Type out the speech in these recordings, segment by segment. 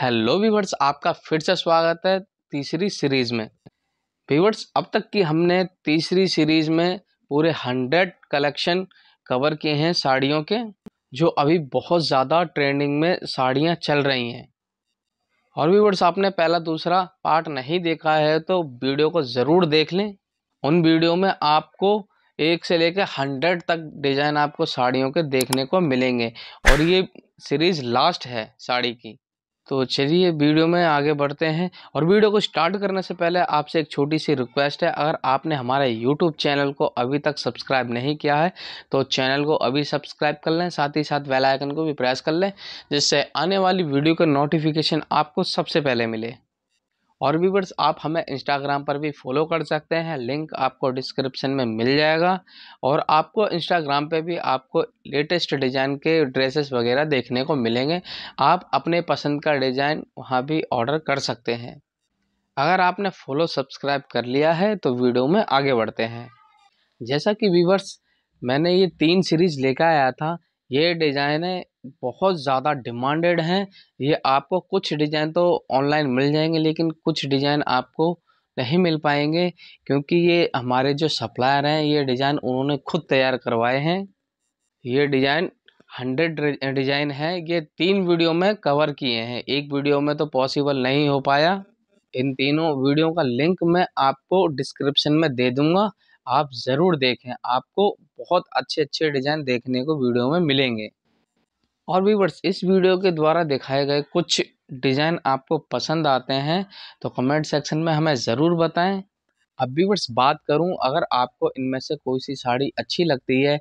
hello viewers आपका फिर से स्वागत है तीसरी सीरीज़ में वीवर्स अब तक की हमने तीसरी सीरीज़ में पूरे हंड्रेड कलेक्शन कवर किए हैं साड़ियों के जो अभी बहुत ज़्यादा ट्रेंडिंग में साड़ियाँ चल रही हैं और वीवर्स आपने पहला दूसरा पार्ट नहीं देखा है तो वीडियो को ज़रूर देख लें उन वीडियो में आपको एक से लेकर हंड्रेड तक डिज़ाइन आपको साड़ियों के देखने को मिलेंगे और ये सीरीज़ लास्ट है साड़ी की तो चलिए वीडियो में आगे बढ़ते हैं और वीडियो को स्टार्ट करने से पहले आपसे एक छोटी सी रिक्वेस्ट है अगर आपने हमारे यूट्यूब चैनल को अभी तक सब्सक्राइब नहीं किया है तो चैनल को अभी सब्सक्राइब कर लें साथ ही साथ बेल आइकन को भी प्रेस कर लें जिससे आने वाली वीडियो का नोटिफिकेशन आपको सबसे पहले मिले और व्यूवर्स आप हमें इंस्टाग्राम पर भी फॉलो कर सकते हैं लिंक आपको डिस्क्रिप्शन में मिल जाएगा और आपको इंस्टाग्राम पे भी आपको लेटेस्ट डिज़ाइन के ड्रेसेस वगैरह देखने को मिलेंगे आप अपने पसंद का डिज़ाइन वहाँ भी ऑर्डर कर सकते हैं अगर आपने फॉलो सब्सक्राइब कर लिया है तो वीडियो में आगे बढ़ते हैं जैसा कि व्यूवर्स मैंने ये तीन सीरीज़ लेकर आया था ये डिज़ाइने बहुत ज़्यादा डिमांडेड हैं ये आपको कुछ डिज़ाइन तो ऑनलाइन मिल जाएंगे लेकिन कुछ डिज़ाइन आपको नहीं मिल पाएंगे क्योंकि ये हमारे जो सप्लायर हैं ये डिज़ाइन उन्होंने खुद तैयार करवाए हैं ये डिज़ाइन हंड्रेड डिज़ाइन है ये तीन वीडियो में कवर किए हैं एक वीडियो में तो पॉसिबल नहीं हो पाया इन तीनों वीडियो का लिंक मैं आपको डिस्क्रिप्शन में दे दूँगा आप ज़रूर देखें आपको बहुत अच्छे अच्छे डिज़ाइन देखने को वीडियो में मिलेंगे और वीवर्स इस वीडियो के द्वारा दिखाए गए कुछ डिज़ाइन आपको पसंद आते हैं तो कमेंट सेक्शन में हमें ज़रूर बताएं अब वीवर्स बात करूं अगर आपको इनमें से कोई सी साड़ी अच्छी लगती है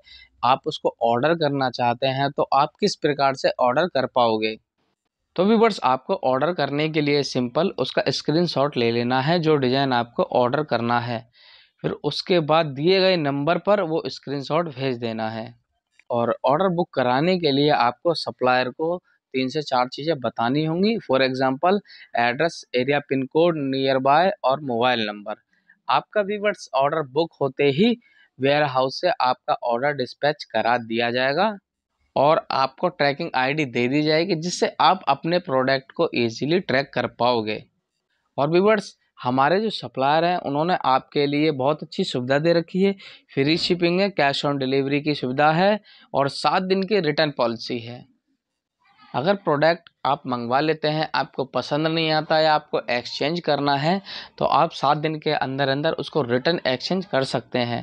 आप उसको ऑर्डर करना चाहते हैं तो आप किस प्रकार से ऑर्डर कर पाओगे तो वीवर्स आपको ऑर्डर करने के लिए सिंपल उसका स्क्रीनशॉट ले लेना है जो डिज़ाइन आपको ऑर्डर करना है फिर उसके बाद दिए गए नंबर पर वो स्क्रीनशॉट भेज देना है और ऑर्डर बुक कराने के लिए आपको सप्लायर को तीन से चार चीज़ें बतानी होंगी for example address area pin code near by और मोबाइल नंबर आपका वीवर्स ऑर्डर बुक होते ही वेयर हाउस से आपका ऑर्डर डिस्पैच करा दिया जाएगा और आपको ट्रैकिंग आईडी दे दी जाएगी जिससे आप अपने प्रोडक्ट को इजीली ट्रैक कर पाओगे और वीवर्स हमारे जो सप्लायर हैं उन्होंने आपके लिए बहुत अच्छी सुविधा दे रखी है फ्री शिपिंग है कैश ऑन डिलीवरी की सुविधा है और सात दिन की रिटर्न पॉलिसी है अगर प्रोडक्ट आप मंगवा लेते हैं आपको पसंद नहीं आता या आपको एक्सचेंज करना है तो आप सात दिन के अंदर अंदर उसको रिटर्न एक्सचेंज कर सकते हैं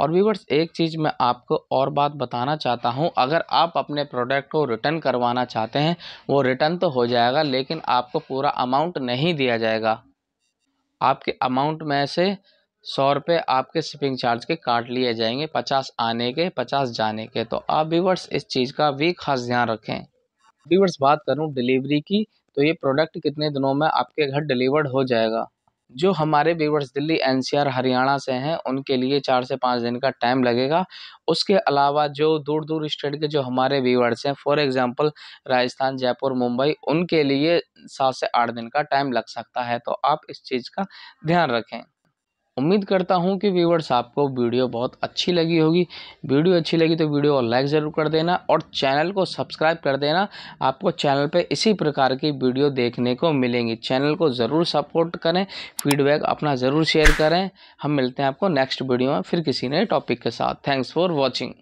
और व्यूवर्स एक चीज़ मैं आपको और बात बताना चाहता हूँ अगर आप अपने प्रोडक्ट को रिटर्न करवाना चाहते हैं वो रिटर्न तो हो जाएगा लेकिन आपको पूरा अमाउंट नहीं दिया जाएगा आपके अमाउंट में से सौ रुपये आपके शिपिंग चार्ज के काट लिए जाएंगे पचास आने के पचास जाने के तो आप व्यूवर्स इस चीज़ का भी खास ध्यान रखें व्यूवर्स बात करूँ डिलीवरी की तो ये प्रोडक्ट कितने दिनों में आपके घर डिलीवर्ड हो जाएगा जो हमारे viewers Delhi N C R Haryana से हैं उनके लिए चार से पाँच दिन का टाइम लगेगा उसके अलावा जो दूर दूर स्टेट के जो हमारे व्यूवर्स हैं फॉर एग्ज़ाम्पल राजस्थान जयपुर मुंबई उनके लिए सात से आठ दिन का टाइम लग सकता है तो आप इस चीज़ का ध्यान रखें उम्मीद करता हूँ कि व्यूवर्स आपको वीडियो बहुत अच्छी लगी होगी वीडियो अच्छी लगी तो वीडियो को लाइक ज़रूर कर देना और चैनल को सब्सक्राइब कर देना आपको चैनल पे इसी प्रकार की वीडियो देखने को मिलेंगी चैनल को ज़रूर सपोर्ट करें फीडबैक अपना ज़रूर शेयर करें हम मिलते हैं आपको नेक्स्ट वीडियो में फिर किसी नए टॉपिक के साथ थैंक्स फॉर वॉचिंग